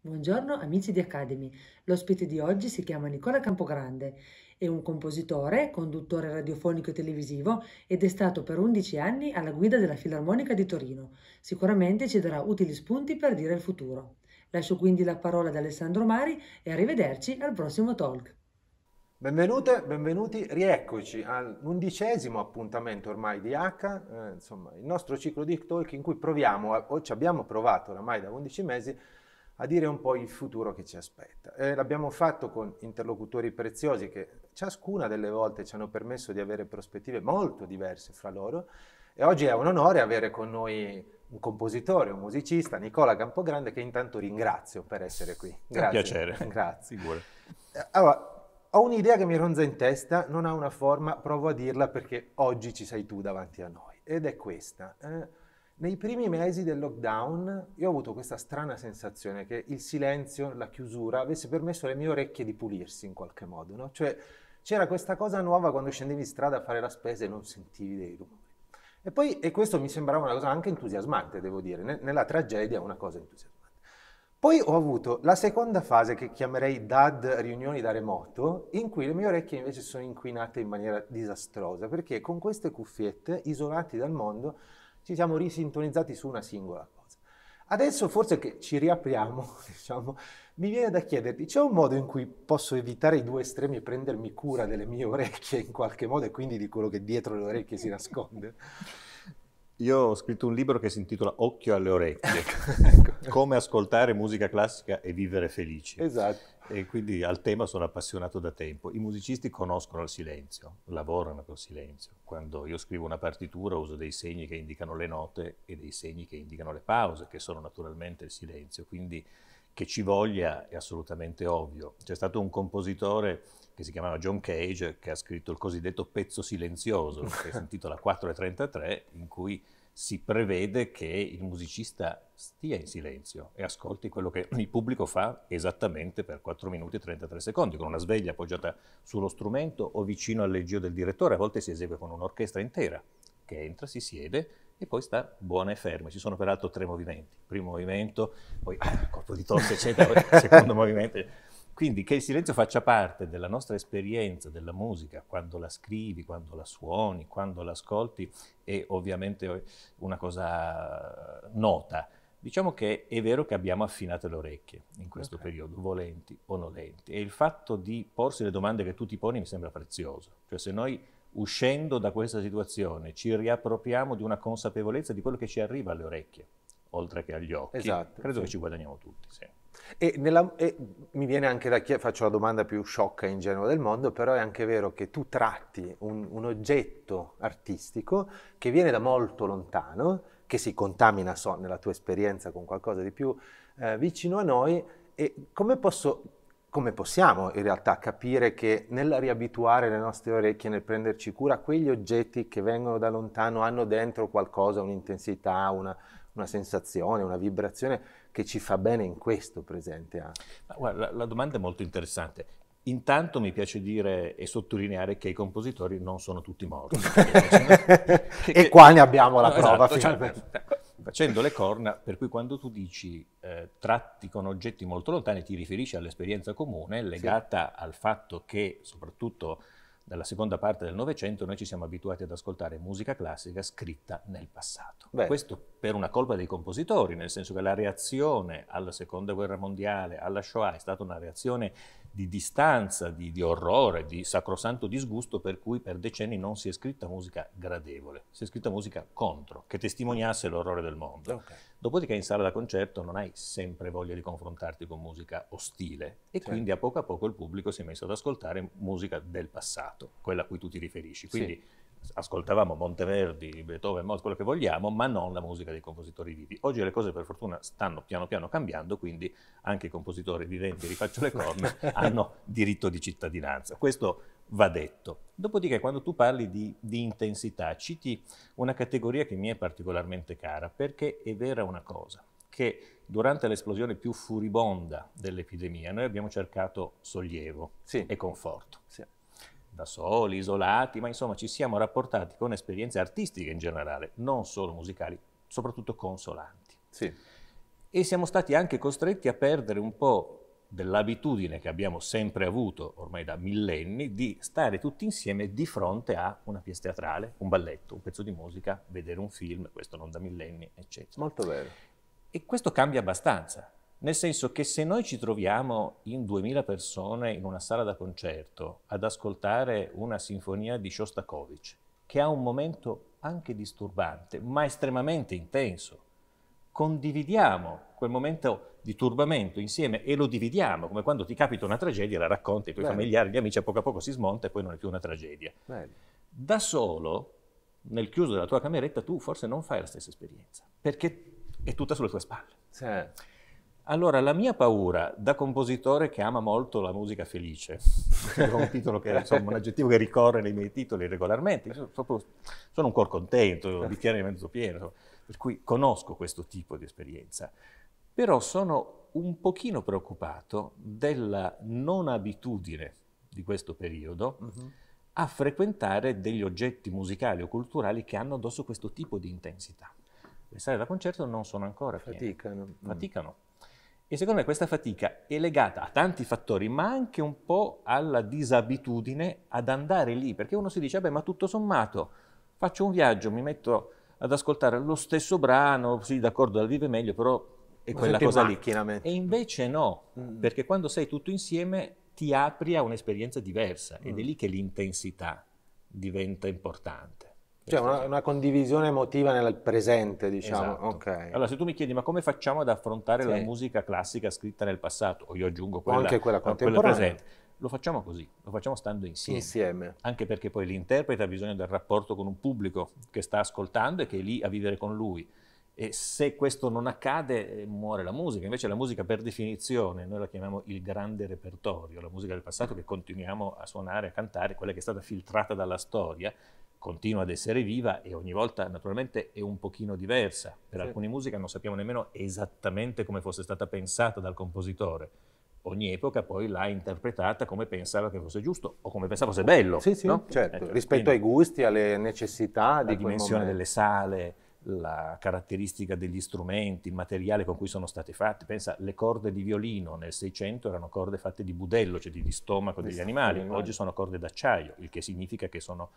Buongiorno amici di Academy, l'ospite di oggi si chiama Nicola Campogrande, è un compositore, conduttore radiofonico e televisivo ed è stato per 11 anni alla guida della Filarmonica di Torino. Sicuramente ci darà utili spunti per dire il futuro. Lascio quindi la parola ad Alessandro Mari e arrivederci al prossimo talk. Benvenute, benvenuti, rieccoci all'undicesimo appuntamento ormai di H, eh, insomma il nostro ciclo di talk in cui proviamo, o ci abbiamo provato oramai da 11 mesi, a dire un po' il futuro che ci aspetta. Eh, l'abbiamo fatto con interlocutori preziosi che ciascuna delle volte ci hanno permesso di avere prospettive molto diverse fra loro e oggi è un onore avere con noi un compositore, un musicista, Nicola Campogrande, che intanto ringrazio per essere qui. Grazie. un piacere. Grazie. Figure. Eh, allora, ho un'idea che mi ronza in testa, non ha una forma, provo a dirla perché oggi ci sei tu davanti a noi ed è questa. Eh, nei primi mesi del lockdown io ho avuto questa strana sensazione che il silenzio, la chiusura, avesse permesso alle mie orecchie di pulirsi in qualche modo, no? Cioè c'era questa cosa nuova quando scendevi in strada a fare la spesa e non sentivi dei rumori. E poi, e questo mi sembrava una cosa anche entusiasmante, devo dire, ne, nella tragedia una cosa entusiasmante. Poi ho avuto la seconda fase che chiamerei DAD riunioni da remoto, in cui le mie orecchie invece sono inquinate in maniera disastrosa, perché con queste cuffiette, isolati dal mondo, ci siamo risintonizzati su una singola cosa. Adesso forse che ci riapriamo, diciamo, mi viene da chiederti, c'è un modo in cui posso evitare i due estremi e prendermi cura delle mie orecchie in qualche modo e quindi di quello che dietro le orecchie si nasconde? Io ho scritto un libro che si intitola Occhio alle orecchie, ecco, ecco. come ascoltare musica classica e vivere felici. Esatto e quindi al tema sono appassionato da tempo. I musicisti conoscono il silenzio, lavorano col silenzio. Quando io scrivo una partitura uso dei segni che indicano le note e dei segni che indicano le pause, che sono naturalmente il silenzio, quindi che ci voglia è assolutamente ovvio. C'è stato un compositore che si chiamava John Cage che ha scritto il cosiddetto pezzo silenzioso, che si intitola 4.33, in cui si prevede che il musicista stia in silenzio e ascolti quello che il pubblico fa esattamente per 4 minuti e 33 secondi, con una sveglia appoggiata sullo strumento o vicino al leggio del direttore, a volte si esegue con un'orchestra intera, che entra, si siede e poi sta buona e ferma. Ci sono peraltro tre movimenti. Primo movimento, poi ah, colpo di tosse, eccetera, secondo movimento. Quindi che il silenzio faccia parte della nostra esperienza della musica, quando la scrivi, quando la suoni, quando l'ascolti, è ovviamente una cosa nota. Diciamo che è vero che abbiamo affinato le orecchie in questo okay. periodo, volenti o nolenti, e il fatto di porsi le domande che tu ti poni mi sembra prezioso. Cioè se noi uscendo da questa situazione ci riappropriamo di una consapevolezza di quello che ci arriva alle orecchie, oltre che agli occhi, esatto, credo sì. che ci guadagniamo tutti. Sì. E, nella, e, mi viene anche da chiedere, faccio la domanda più sciocca e ingenua del mondo, però è anche vero che tu tratti un, un, oggetto artistico che viene da molto lontano, che si contamina, so, nella tua esperienza con qualcosa di più eh, vicino a noi, e come, posso, come possiamo in realtà capire che nel riabituare le nostre orecchie, nel prenderci cura, quegli oggetti che vengono da lontano hanno dentro qualcosa, un'intensità, una, una sensazione, una vibrazione che ci fa bene in questo presente anche? Guarda, la, la domanda è molto interessante. Intanto mi piace dire e sottolineare che i compositori non sono tutti morti. e che, qua ne abbiamo la no, esatto, prova. Esatto, cioè, facendo le corna, per cui quando tu dici eh, tratti con oggetti molto lontani ti riferisci all'esperienza comune legata sì. al fatto che soprattutto dalla seconda parte del Novecento noi ci siamo abituati ad ascoltare musica classica scritta nel passato. Beh. Questo per una colpa dei compositori, nel senso che la reazione alla Seconda Guerra Mondiale, alla Shoah, è stata una reazione di distanza, di, di, orrore, di sacrosanto disgusto per cui per decenni non si è scritta musica gradevole, si è scritta musica contro, che testimoniasse l'orrore del mondo. Okay. Dopodiché in sala da concerto non hai sempre voglia di confrontarti con musica ostile e certo. quindi a poco a poco il pubblico si è messo ad ascoltare musica del passato, quella a cui tu ti riferisci. Quindi sì ascoltavamo Monteverdi, Beethoven, Mozart, quello che vogliamo, ma non la musica dei compositori vivi. Oggi le cose per fortuna stanno piano piano cambiando, quindi anche i compositori viventi, rifaccio le corna, hanno diritto di cittadinanza. Questo va detto. Dopodiché quando tu parli di, di intensità, citi una categoria che mi è particolarmente cara, perché è vera una cosa, che durante l'esplosione più furibonda dell'epidemia noi abbiamo cercato sollievo sì. e conforto. Sì da soli, isolati, ma insomma ci siamo rapportati con esperienze artistiche in generale, non solo musicali, soprattutto consolanti. Sì. E siamo stati anche costretti a perdere un po' dell'abitudine che abbiamo sempre avuto ormai da millenni di stare tutti insieme di fronte a una pièce teatrale, un balletto, un pezzo di musica, vedere un film, questo non da millenni, eccetera. Molto vero. E questo cambia abbastanza. Nel senso che se noi ci troviamo in 2000 persone in una sala da concerto ad ascoltare una sinfonia di Shostakovich, che ha un momento anche disturbante, ma estremamente intenso, condividiamo quel momento di turbamento insieme e lo dividiamo, come quando ti capita una tragedia, la racconti ai tuoi Bene. familiari, agli amici, a poco a poco si smonta e poi non è più una tragedia. Bene. Da solo, nel chiuso della tua cameretta, tu forse non fai la stessa esperienza, perché è tutta sulle tue spalle. Sì. Certo. Allora, la mia paura da compositore che ama molto la musica felice, un, titolo che, insomma, un aggettivo che ricorre nei miei titoli regolarmente, sono, sono un cuor contento, un bicchiere mezzo pieno, per cui conosco questo tipo di esperienza, però sono un pochino preoccupato della non abitudine di questo periodo uh-huh. a frequentare degli oggetti musicali o culturali che hanno addosso questo tipo di intensità. Le sale da concerto non sono ancora faticano. Faticano. Mm e secondo me questa fatica è legata a tanti fattori, ma anche un po' alla disabitudine ad andare lì, perché uno si dice, beh, ma tutto sommato, faccio un viaggio, mi metto ad ascoltare lo stesso brano, sì, d'accordo, la vive meglio, però è ma quella cosa lì. E invece no, mm. perché quando sei tutto insieme ti apri a un'esperienza diversa mm. ed è mm. lì che l'intensità diventa importante. Cioè una, una, condivisione emotiva nel presente, diciamo. Esatto. Okay. Allora, se tu mi chiedi, ma come facciamo ad affrontare sì. la musica classica scritta nel passato, o io aggiungo quella, anche quella contemporanea, quella presente, lo facciamo così, lo facciamo stando insieme. insieme. Anche perché poi l'interprete ha bisogno del rapporto con un pubblico che sta ascoltando e che è lì a vivere con lui. E se questo non accade, eh, muore la musica. Invece la musica per definizione, noi la chiamiamo il grande repertorio, la musica del passato che continuiamo a suonare, a cantare, quella che è stata filtrata dalla storia, continua ad essere viva e ogni volta naturalmente è un pochino diversa. Per sì. alcune musiche non sappiamo nemmeno esattamente come fosse stata pensata dal compositore. Ogni epoca poi l'ha interpretata come pensava che fosse giusto o come pensava fosse bello. Sì, sì, no? certo. Ecco, rispetto ai gusti, alle necessità. La di dimensione delle sale, la caratteristica degli strumenti, il materiale con cui sono state fatte. Pensa, le corde di violino nel 600 erano corde fatte di budello, cioè di, stomaco degli animali. Oggi sono corde d'acciaio, il che significa che sono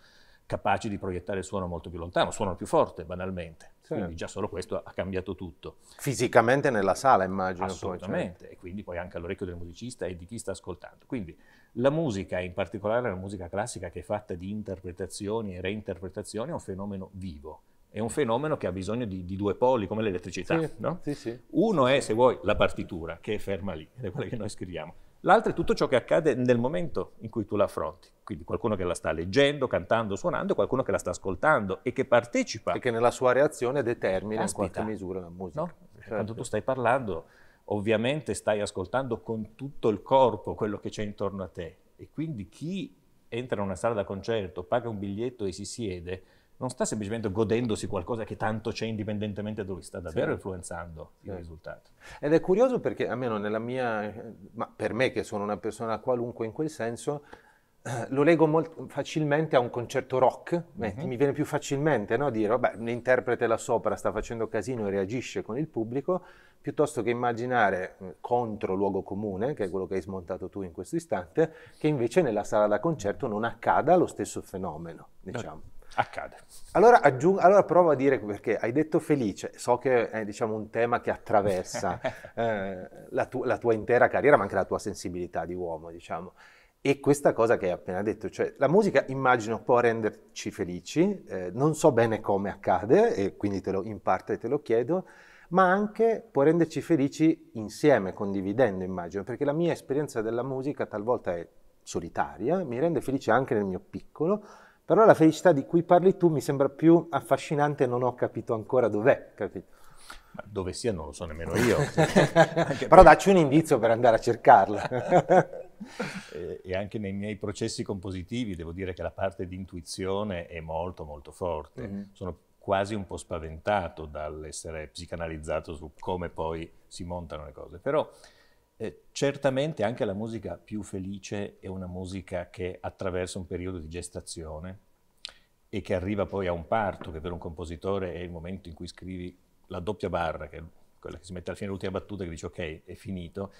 capaci di proiettare il suono molto più lontano, suono più forte banalmente. Sì. Quindi già solo questo ha cambiato tutto. Fisicamente nella sala immagino. Certo. Assolutamente, poi, e quindi poi anche all'orecchio del musicista e di chi sta ascoltando. Quindi la musica, in particolare la musica classica che è fatta di interpretazioni e reinterpretazioni, è un fenomeno vivo è un fenomeno che ha bisogno di, di due poli, come l'elettricità. Sì, no? sì, sì. Uno è, se vuoi, la partitura, che è ferma lì, è quella che noi scriviamo. L'altra è tutto ciò che accade nel momento in cui tu la affronti. Quindi qualcuno che la sta leggendo, cantando, suonando, qualcuno che la sta ascoltando e che partecipa. E che nella sua reazione determina Aspita. in qualche misura la musica. No? Certo. Quando tu stai parlando, ovviamente stai ascoltando con tutto il corpo quello che c'è intorno a te. E quindi chi entra in una sala da concerto, paga un biglietto e si siede, non sta semplicemente godendosi qualcosa che tanto c'è indipendentemente da lui, sta davvero sì. influenzando sì. il risultato. Ed è curioso perché, almeno nella mia, ma per me che sono una persona qualunque in quel senso, eh, lo leggo molto facilmente a un concerto rock, mm-hmm. mi viene più facilmente no, dire, vabbè, l'interprete là sopra sta facendo casino e reagisce con il pubblico, piuttosto che immaginare eh, contro luogo comune, che è quello che hai smontato tu in questo istante, che invece nella sala da concerto non accada lo stesso fenomeno, diciamo. Accade. Allora, aggiung- allora prova a dire perché hai detto felice, so che è diciamo, un tema che attraversa eh, la, tu- la, tua intera carriera, ma anche la tua sensibilità di uomo, diciamo. E questa cosa che hai appena detto, cioè la musica immagino può renderci felici, eh, non so bene come accade, e quindi lo, in parte te lo chiedo, ma anche può renderci felici insieme, condividendo immagino, perché la mia esperienza della musica talvolta è solitaria, mi rende felice anche nel mio piccolo, però la felicità di cui parli tu mi sembra più affascinante, non ho capito ancora dov'è, capito? Dove sia non lo so nemmeno io. Però dacci un indizio per andare a cercarla. e anche nei miei processi compositivi devo dire che la parte di intuizione è molto molto forte. Mm-hmm. Sono quasi un po' spaventato dall'essere psicanalizzato su come poi si montano le cose. Però eh, certamente anche la musica più felice è una musica che attraversa un periodo di gestazione e che arriva poi a un parto, che per un compositore è il momento in cui scrivi la doppia barra, che è quella che si mette alla fine dell'ultima battuta, che dice ok, è finito,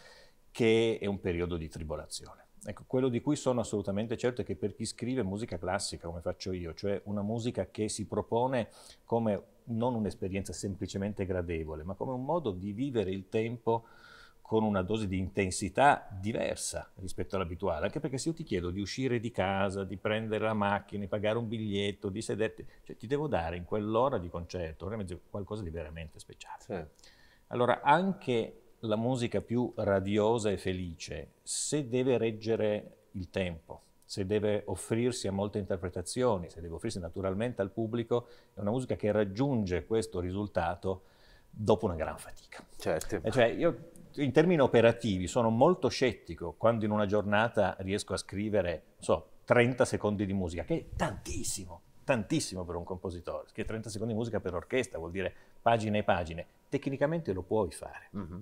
che è un periodo di tribolazione. Ecco, quello di cui sono assolutamente certo è che per chi scrive musica classica, come faccio io, cioè una musica che si propone come non un'esperienza semplicemente gradevole, ma come un modo di vivere il tempo con una dose di intensità diversa rispetto all'abituale, anche perché se io ti chiedo di uscire di casa, di prendere la macchina, di pagare un biglietto, di sederti, cioè ti devo dare in quell'ora di concerto qualcosa di veramente speciale. Sì. Allora, anche la musica più radiosa e felice, se deve reggere il tempo, se deve offrirsi a molte interpretazioni, se deve offrirsi naturalmente al pubblico, è una musica che raggiunge questo risultato dopo una gran fatica. Certo. E cioè, io in termini operativi sono molto scettico quando in una giornata riesco a scrivere, so, 30 secondi di musica, che è tantissimo, tantissimo per un compositore, che 30 secondi di musica per orchestra vuol dire pagine e pagine, tecnicamente lo puoi fare, mm-hmm.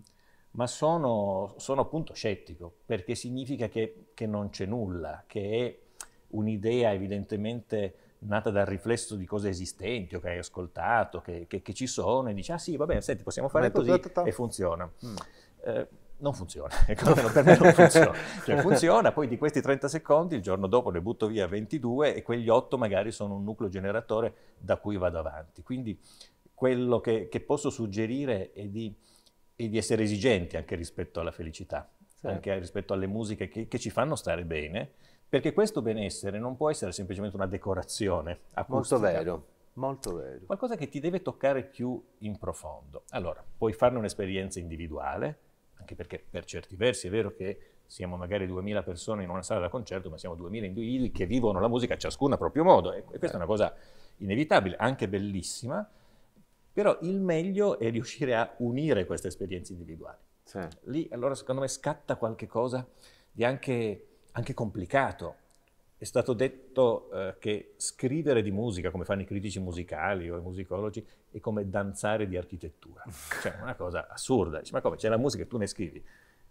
ma sono, sono, appunto scettico, perché significa che, che non c'è nulla, che è un'idea evidentemente nata dal riflesso di cose esistenti o che hai ascoltato, che, che, che, ci sono, e dici, ah sì, vabbè, senti, possiamo fare così e funziona. Mm eh, non funziona, ecco, almeno per me non funziona. Cioè funziona, poi di questi 30 secondi il giorno dopo ne butto via 22 e quegli 8 magari sono un nucleo generatore da cui vado avanti. Quindi quello che, che posso suggerire è di, è di, essere esigenti anche rispetto alla felicità, sì. anche rispetto alle musiche che, che ci fanno stare bene, perché questo benessere non può essere semplicemente una decorazione acustica. Molto vero, molto vero. Qualcosa che ti deve toccare più in profondo. Allora, puoi farne un'esperienza individuale, anche perché per certi versi è vero che siamo magari 2.000 persone in una sala da concerto, ma siamo 2.000 individui che vivono la musica ciascuno a proprio modo e questa è una cosa inevitabile, anche bellissima, però il meglio è riuscire a unire queste esperienze individuali. Sì. Lì allora secondo me scatta qualche cosa di anche, anche complicato, è stato detto eh, che scrivere di musica, come fanno i critici musicali o i musicologi, è come danzare di architettura. Cioè, una cosa assurda. Dici, ma come, c'è la musica e tu ne scrivi?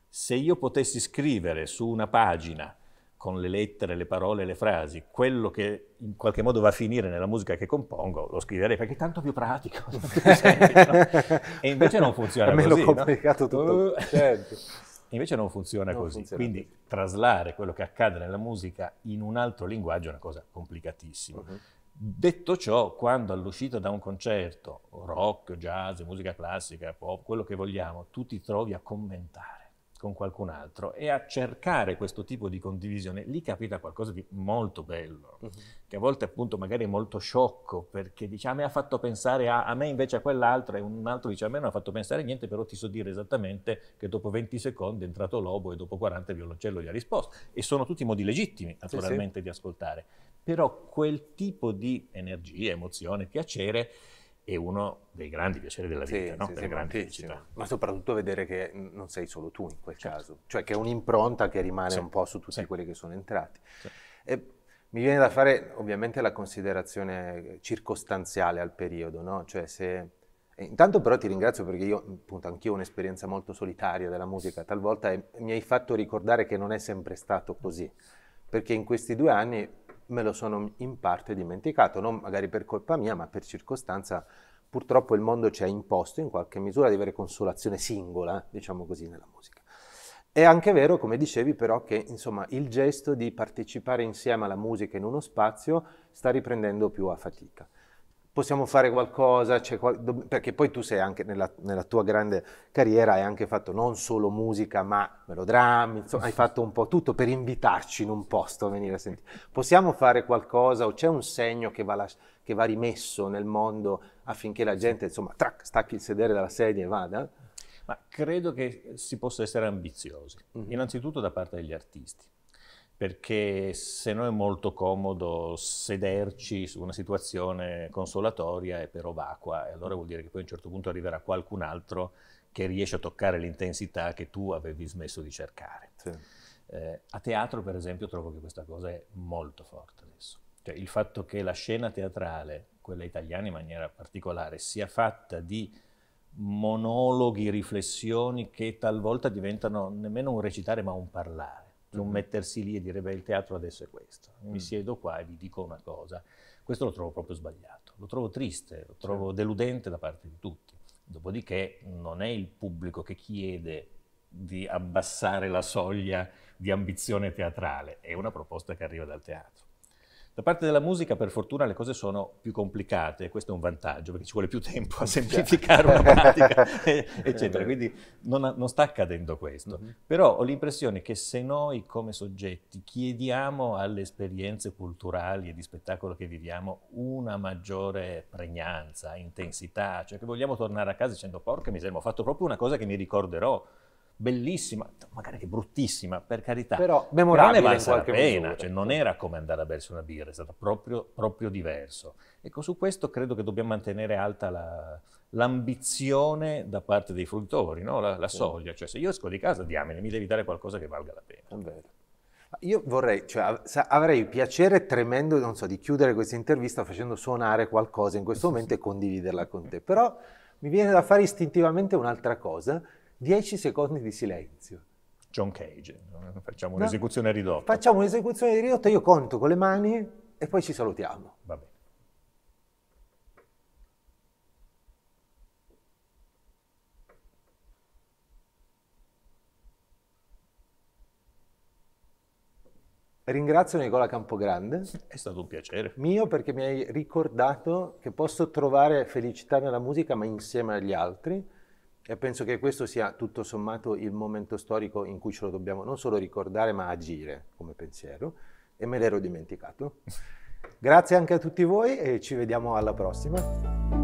Se io potessi scrivere su una pagina con le lettere, le parole, le frasi, quello che in qualche modo va a finire nella musica che compongo, lo scriverei perché è tanto più pratico. semplice, no? E invece non funziona così. È meno così, complicato no? tutto. certo. Invece non funziona non così, funziona quindi così. traslare quello che accade nella musica in un altro linguaggio è una cosa complicatissima. Uh-huh. Detto ciò, quando all'uscita da un concerto, rock, jazz, musica classica, pop, quello che vogliamo, tu ti trovi a commentare con qualcun altro e a cercare questo tipo di condivisione, lì capita qualcosa di molto bello, uh-huh. che a volte appunto magari è molto sciocco perché dice a ah, me ha fatto pensare a, a me invece a quell'altro e un altro dice a me non ha fatto pensare a niente, però ti so dire esattamente che dopo 20 secondi è entrato Lobo e dopo 40 Violoncello gli ha risposto e sono tutti modi legittimi naturalmente sì, sì. di ascoltare, però quel tipo di energia, emozione, piacere è uno dei grandi piaceri della vita, sì, no? sì, sì, grandi Ma soprattutto vedere che non sei solo tu in quel certo. caso, cioè che è un'impronta che rimane un po' su tutti quelli che sono entrati. E mi viene da fare ovviamente la considerazione circostanziale al periodo, no? Cioè se... Intanto però ti ringrazio perché io, appunto, anch'io ho un'esperienza molto solitaria della musica, talvolta mi hai fatto ricordare che non è sempre stato così, perché in questi due anni me lo sono in parte dimenticato, non magari per colpa mia, ma per circostanza purtroppo il mondo ci ha imposto in qualche misura di avere consolazione singola, diciamo così, nella musica. È anche vero, come dicevi, però, che insomma, il gesto di partecipare insieme alla musica in uno spazio sta riprendendo più a fatica possiamo fare qualcosa, qual... perché poi tu sei anche nella, nella, tua grande carriera, hai anche fatto non solo musica, ma melodrammi, insomma, hai fatto un po' tutto per invitarci in un posto a venire a sentire. Possiamo fare qualcosa o c'è un segno che va, la... che va rimesso nel mondo affinché la gente, insomma, trac, stacchi il sedere dalla sedia e vada? Ma credo che si possa essere ambiziosi, mm-hmm. innanzitutto da parte degli artisti perché se no è molto comodo sederci su una situazione consolatoria e però vacua e allora vuol dire che poi a un certo punto arriverà qualcun altro che riesce a toccare l'intensità che tu avevi smesso di cercare. Sì. Eh, a teatro per esempio trovo che questa cosa è molto forte adesso, cioè il fatto che la scena teatrale, quella italiana in maniera particolare, sia fatta di monologhi, riflessioni che talvolta diventano nemmeno un recitare ma un parlare non mm-hmm. mettersi lì e dire beh il teatro adesso è questo, mi mm. siedo qua e vi dico una cosa. Questo lo trovo proprio sbagliato, lo trovo triste, lo trovo deludente da parte di tutti. Dopodiché non è il pubblico che chiede di abbassare la soglia di ambizione teatrale, è una proposta che arriva dal teatro. Da parte della musica, per fortuna, le cose sono più complicate, questo è un vantaggio, perché ci vuole più tempo a semplificare una pratica, eccetera. Quindi non, non, sta accadendo questo. Mm-hmm. Però ho l'impressione che se noi come soggetti chiediamo alle esperienze culturali e di spettacolo che viviamo una maggiore pregnanza, intensità, cioè che vogliamo tornare a casa dicendo porca miseria, ho fatto proprio una cosa che mi ricorderò bellissima, magari che bruttissima, per carità, però, però ne valsa la pena, cioè, certo. non era come andare a bersi una birra, è stato proprio, proprio diverso. Ecco, su questo credo che dobbiamo mantenere alta la, l'ambizione da parte dei fruttori, no? la, la, soglia, cioè se io esco di casa, diamine, mi devi dare qualcosa che valga la pena. Io vorrei, cioè, avrei piacere tremendo, so, di chiudere questa intervista facendo suonare qualcosa in questo momento e condividerla con te, però mi viene da fare istintivamente un'altra cosa, 10 secondi di silenzio. John Cage, facciamo no. un'esecuzione ridotta. Facciamo un'esecuzione ridotta, io conto con le mani e poi ci salutiamo. Va bene. Ringrazio Nicola Campogrande. È stato un piacere. Mio perché mi hai ricordato che posso trovare felicità nella musica ma insieme agli altri e penso che questo sia tutto sommato il momento storico in cui ce lo dobbiamo non solo ricordare, ma agire come pensiero. E me l'ero dimenticato. Grazie anche a tutti voi e ci vediamo alla prossima.